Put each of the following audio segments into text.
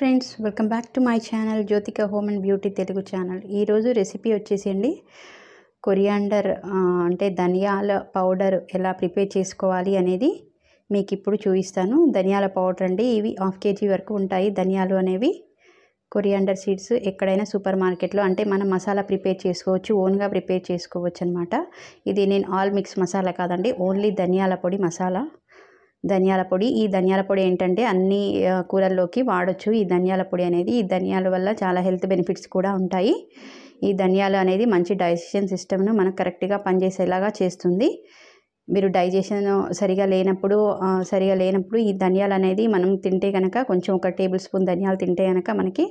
friends welcome back to my channel Jyothika home and beauty Telugu channel ఈరోజు recipe అండి coriander అంటే ధనియాల పౌడర్ ఎలా ప్రిపేర్ చేసుకోవాలి అనేది మీకు ఇప్పుడు చూపిస్తాను ధనియాల పౌడర్ అండి ఇవి హాఫ్ కేజీ వరకు ఉంటాయి ధనియాలు అనేవి కొరియాండర్ సీడ్స్ ఎక్కడైనా సూపర్ మార్కెట్లో అంటే మనం మసాలా ప్రిపేర్ చేసుకోవచ్చు ఓన్గా ప్రిపేర్ చేసుకోవచ్చు అనమాట ఇది నేను ఆల్ మిక్స్ మసాలా కాదండి ఓన్లీ ధనియాల పొడి మసాలా ధనియాల పొడి ఈ ధనియాల పొడి ఏంటంటే అన్ని కూరల్లోకి వాడచ్చు ఈ ధనియాల పొడి అనేది ఈ ధనియాల వల్ల చాలా హెల్త్ బెనిఫిట్స్ కూడా ఉంటాయి ఈ ధనియాలు అనేది మంచి డైజెషన్ సిస్టమ్ను మనకు కరెక్ట్గా పనిచేసేలాగా చేస్తుంది మీరు డైజెషన్ సరిగా లేనప్పుడు సరిగా లేనప్పుడు ఈ ధనియాలు అనేది మనం తింటే కనుక కొంచెం ఒక టేబుల్ స్పూన్ ధనియాలు తింటే కనుక మనకి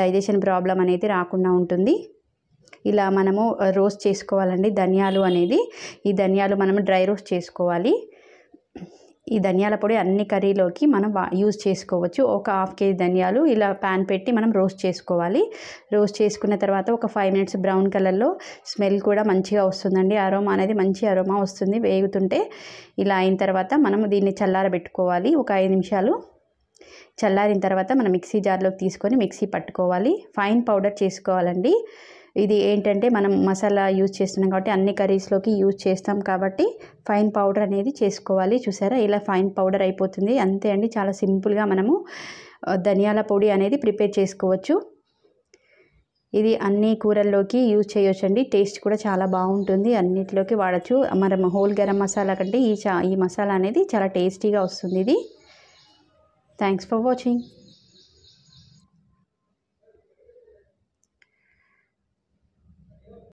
డైజెషన్ ప్రాబ్లం అనేది రాకుండా ఉంటుంది ఇలా మనము రోస్ట్ చేసుకోవాలండి ధనియాలు అనేది ఈ ధనియాలు మనం డ్రై రోస్ట్ చేసుకోవాలి ఈ ధనియాల పొడి అన్ని కర్రీలోకి మనం యూజ్ చేసుకోవచ్చు ఒక హాఫ్ కేజీ ధనియాలు ఇలా ప్యాన్ పెట్టి మనం రోస్ట్ చేసుకోవాలి రోస్ట్ చేసుకున్న తర్వాత ఒక ఫైవ్ మినిట్స్ బ్రౌన్ కలర్లో స్మెల్ కూడా మంచిగా వస్తుందండి అరోమా అనేది మంచి అరోమా వస్తుంది వేగుతుంటే ఇలా అయిన తర్వాత మనం దీన్ని చల్లారబెట్టుకోవాలి ఒక ఐదు నిమిషాలు చల్లారిన తర్వాత మనం మిక్సీ జార్లోకి తీసుకొని మిక్సీ పట్టుకోవాలి ఫైన్ పౌడర్ చేసుకోవాలండి ఇది ఏంటంటే మనం మసాలా యూజ్ చేస్తున్నాం కాబట్టి అన్ని కర్రీస్లోకి యూజ్ చేస్తాం కాబట్టి ఫైన్ పౌడర్ అనేది చేసుకోవాలి చూసారా ఇలా ఫైన్ పౌడర్ అయిపోతుంది అంతే అండి చాలా సింపుల్గా మనము ధనియాల పొడి అనేది ప్రిపేర్ చేసుకోవచ్చు ఇది అన్ని కూరల్లోకి యూజ్ చేయొచ్చండి టేస్ట్ కూడా చాలా బాగుంటుంది అన్నిటిలోకి వాడచ్చు మనం హోల్ గరం మసాలా కంటే ఈ ఈ మసాలా అనేది చాలా టేస్టీగా వస్తుంది ఇది థ్యాంక్స్ ఫర్ వాచింగ్